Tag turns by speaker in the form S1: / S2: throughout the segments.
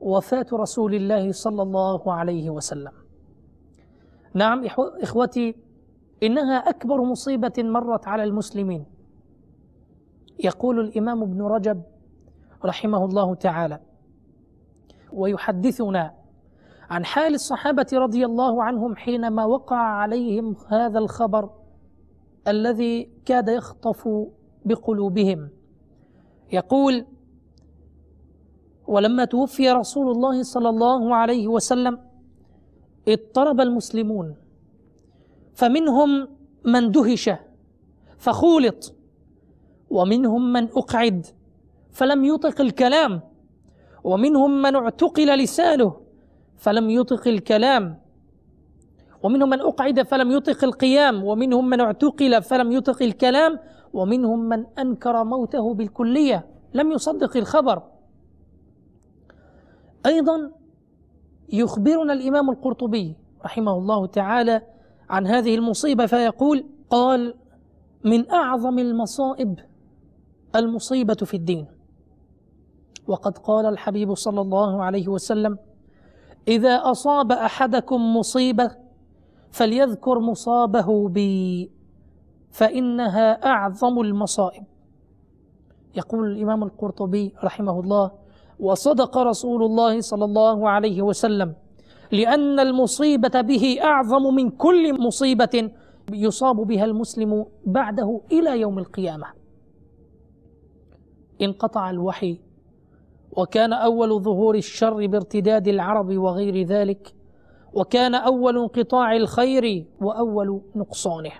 S1: وفاة رسول الله صلى الله عليه وسلم. نعم إخوتي إنها أكبر مصيبة مرت على المسلمين. يقول الإمام ابن رجب رحمه الله تعالى ويحدثنا عن حال الصحابة رضي الله عنهم حينما وقع عليهم هذا الخبر الذي كاد يخطف بقلوبهم. يقول: ولما توفي رسول الله صلى الله عليه وسلم اضطرب المسلمون فمنهم من دهش فخولط ومنهم من اقعد فلم يطق الكلام ومنهم من اعتقل لسانه فلم يطق الكلام ومنهم من اقعد فلم يطق القيام ومنهم من اعتقل فلم يطق الكلام ومنهم من انكر موته بالكليه لم يصدق الخبر أيضا يخبرنا الإمام القرطبي رحمه الله تعالى عن هذه المصيبة فيقول قال من أعظم المصائب المصيبة في الدين وقد قال الحبيب صلى الله عليه وسلم إذا أصاب أحدكم مصيبة فليذكر مصابه بي فإنها أعظم المصائب يقول الإمام القرطبي رحمه الله وصدق رسول الله صلى الله عليه وسلم لأن المصيبة به أعظم من كل مصيبة يصاب بها المسلم بعده إلى يوم القيامة انقطع الوحي وكان أول ظهور الشر بارتداد العرب وغير ذلك وكان أول انقطاع الخير وأول نقصانه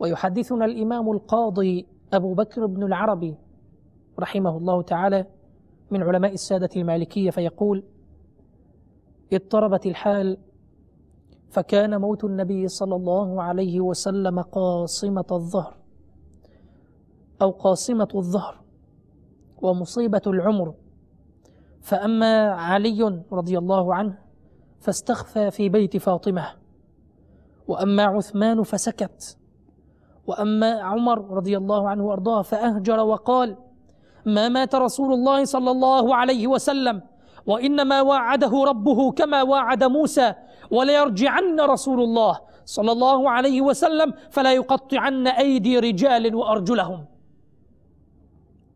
S1: ويحدثنا الإمام القاضي أبو بكر بن العربي رحمه الله تعالى من علماء السادة المالكية فيقول اضطربت الحال فكان موت النبي صلى الله عليه وسلم قاصمة الظهر أو قاصمة الظهر ومصيبة العمر فأما علي رضي الله عنه فاستخفى في بيت فاطمة وأما عثمان فسكت وأما عمر رضي الله عنه وأرضاه فأهجر وقال ما مات رسول الله صلى الله عليه وسلم وإنما وعده ربه كما وعد موسى وليرجعن رسول الله صلى الله عليه وسلم فلا يقطعن أيدي رجال وأرجلهم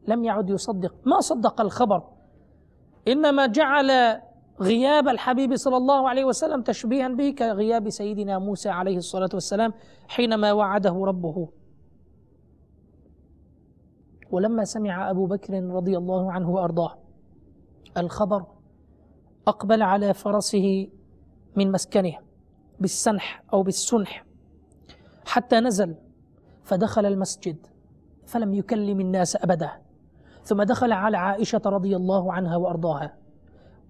S1: لم يعد يصدق ما صدق الخبر إنما جعل غياب الحبيب صلى الله عليه وسلم تشبيها به كغياب سيدنا موسى عليه الصلاة والسلام حينما وعده ربه ولما سمع أبو بكر رضي الله عنه وأرضاه الخبر أقبل على فرسه من مسكنه بالسنح أو بالسنح حتى نزل فدخل المسجد فلم يكلم الناس أبدا ثم دخل على عائشة رضي الله عنها وأرضاها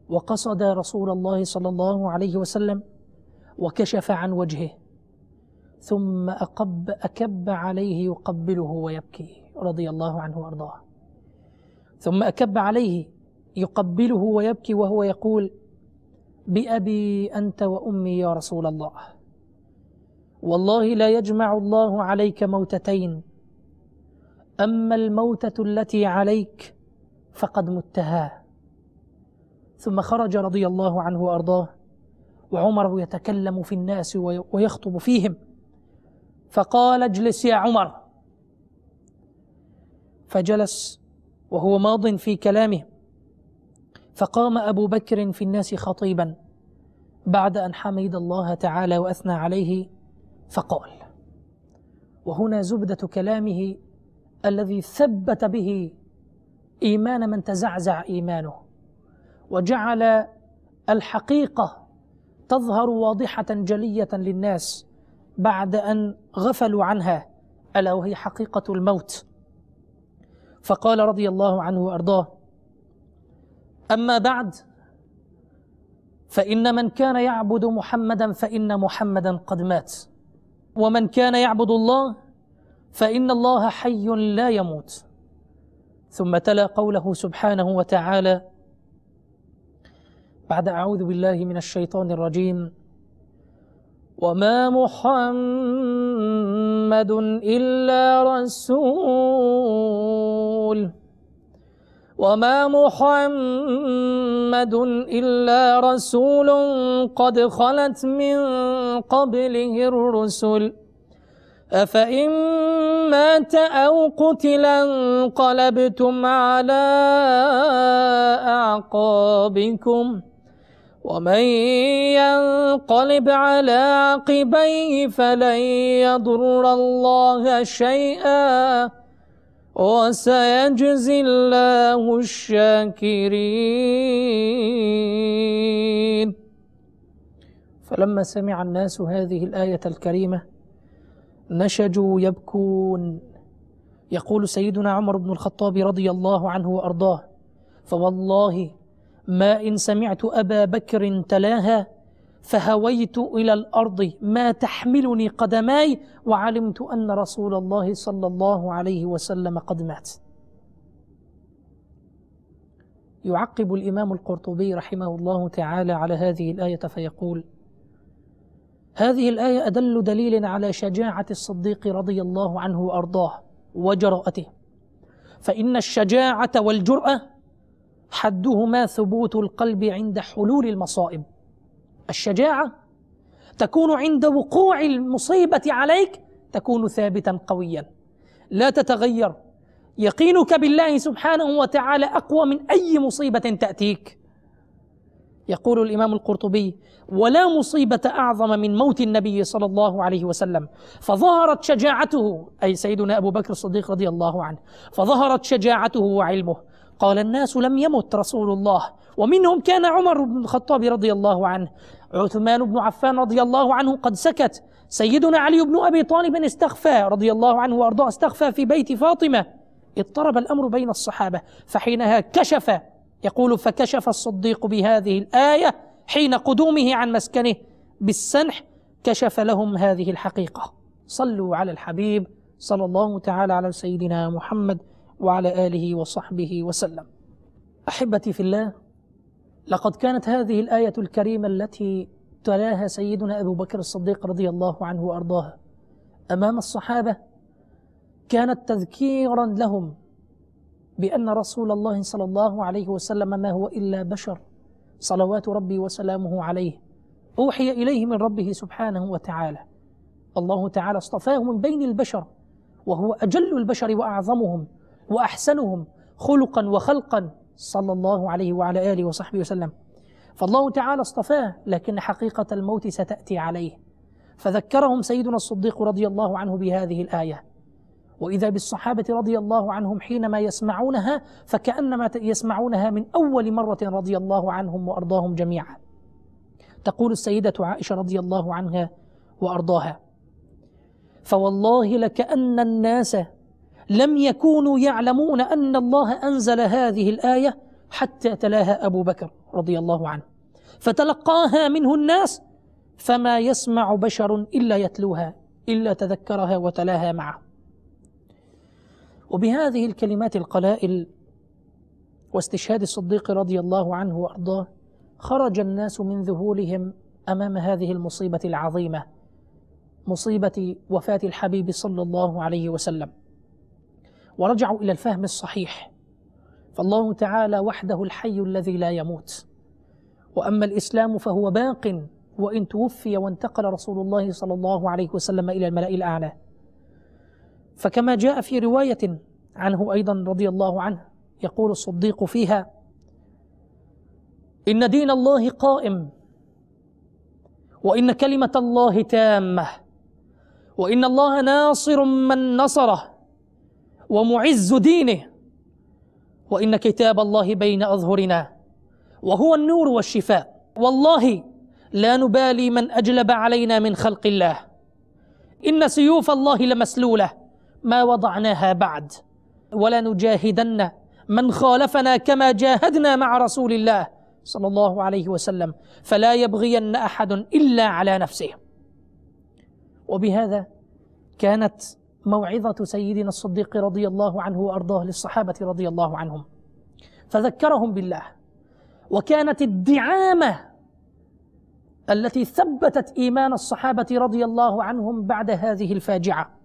S1: وقصد رسول الله صلى الله عليه وسلم وكشف عن وجهه ثم أقب أكب عليه يقبله ويبكي رضي الله عنه وارضاه ثم اكب عليه يقبله ويبكي وهو يقول بابي انت وامي يا رسول الله والله لا يجمع الله عليك موتتين اما الموته التي عليك فقد متها ثم خرج رضي الله عنه وارضاه وعمر يتكلم في الناس ويخطب فيهم فقال اجلس يا عمر فجلس وهو ماض في كلامه فقام أبو بكر في الناس خطيبا بعد أن حمد الله تعالى وأثنى عليه فقال وهنا زبدة كلامه الذي ثبت به إيمان من تزعزع إيمانه وجعل الحقيقة تظهر واضحة جلية للناس بعد أن غفلوا عنها ألا وهي حقيقة الموت فقال رضي الله عنه وارضاه اما بعد فان من كان يعبد محمدا فان محمدا قد مات ومن كان يعبد الله فان الله حي لا يموت ثم تلا قوله سبحانه وتعالى بعد اعوذ بالله من الشيطان الرجيم وما محمد الا رسول الرسول وما محمد إلا رسول قد خلت من قبله الرسل أفإن مات أو قتلا انقلبتم على أعقابكم ومن ينقلب على عقبيه فلن يضر الله شيئا وسيجزي الله الشاكرين فلما سمع الناس هذه الآية الكريمة نشجوا يبكون يقول سيدنا عمر بن الخطاب رضي الله عنه وأرضاه فوالله ما إن سمعت أبا بكر تلاها فهويت الى الارض ما تحملني قدماي وعلمت ان رسول الله صلى الله عليه وسلم قد مات يعقب الامام القرطبي رحمه الله تعالى على هذه الايه فيقول هذه الايه ادل دليل على شجاعه الصديق رضي الله عنه وارضاه وجراءته فان الشجاعه والجراه حدهما ثبوت القلب عند حلول المصائب الشجاعة تكون عند وقوع المصيبة عليك تكون ثابتا قويا لا تتغير يقينك بالله سبحانه وتعالى أقوى من أي مصيبة تأتيك يقول الإمام القرطبي ولا مصيبة أعظم من موت النبي صلى الله عليه وسلم فظهرت شجاعته أي سيدنا أبو بكر الصديق رضي الله عنه فظهرت شجاعته وعلمه قال الناس لم يمت رسول الله ومنهم كان عمر بن الخطاب رضي الله عنه عثمان بن عفان رضي الله عنه قد سكت سيدنا علي بن أبي طالب استخفى رضي الله عنه وأرضاه استخفى في بيت فاطمة اضطرب الأمر بين الصحابة فحينها كشف يقول فكشف الصديق بهذه الآية حين قدومه عن مسكنه بالسنح كشف لهم هذه الحقيقة صلوا على الحبيب صلى الله تعالى على سيدنا محمد وعلى آله وصحبه وسلم أحبتي في الله لقد كانت هذه الآية الكريمة التي تلاها سيدنا أبو بكر الصديق رضي الله عنه وأرضاه أمام الصحابة كانت تذكيرا لهم بأن رسول الله صلى الله عليه وسلم ما هو إلا بشر صلوات ربي وسلامه عليه أوحي إليه من ربه سبحانه وتعالى الله تعالى اصطفاه من بين البشر وهو أجل البشر وأعظمهم وأحسنهم خلقا وخلقا صلى الله عليه وعلى آله وصحبه وسلم فالله تعالى اصطفاه لكن حقيقة الموت ستأتي عليه فذكرهم سيدنا الصديق رضي الله عنه بهذه الآية وإذا بالصحابة رضي الله عنهم حينما يسمعونها فكأنما يسمعونها من أول مرة رضي الله عنهم وأرضاهم جميعا تقول السيدة عائشة رضي الله عنها وأرضاها فوالله لكأن الناس لم يكونوا يعلمون أن الله أنزل هذه الآية حتى تلاها أبو بكر رضي الله عنه فتلقاها منه الناس فما يسمع بشر إلا يتلوها إلا تذكرها وتلاها معه وبهذه الكلمات القلائل واستشهاد الصديق رضي الله عنه وارضاه خرج الناس من ذهولهم امام هذه المصيبه العظيمه مصيبه وفاه الحبيب صلى الله عليه وسلم ورجعوا إلى الفهم الصحيح فالله تعالى وحده الحي الذي لا يموت وأما الإسلام فهو باق وإن توفي وانتقل رسول الله صلى الله عليه وسلم إلى الملأ الأعلى فكما جاء في رواية عنه أيضا رضي الله عنه يقول الصديق فيها إن دين الله قائم وإن كلمة الله تامة وإن الله ناصر من نصره ومعز دينه وإن كتاب الله بين أظهرنا وهو النور والشفاء والله لا نبالي من أجلب علينا من خلق الله إن سيوف الله لمسلولة ما وضعناها بعد ولنجاهدن من خالفنا كما جاهدنا مع رسول الله صلى الله عليه وسلم فلا يبغين أحد إلا على نفسه وبهذا كانت موعظة سيدنا الصديق رضي الله عنه وأرضاه للصحابة رضي الله عنهم فذكرهم بالله وكانت الدعامة التي ثبتت إيمان الصحابة رضي الله عنهم بعد هذه الفاجعة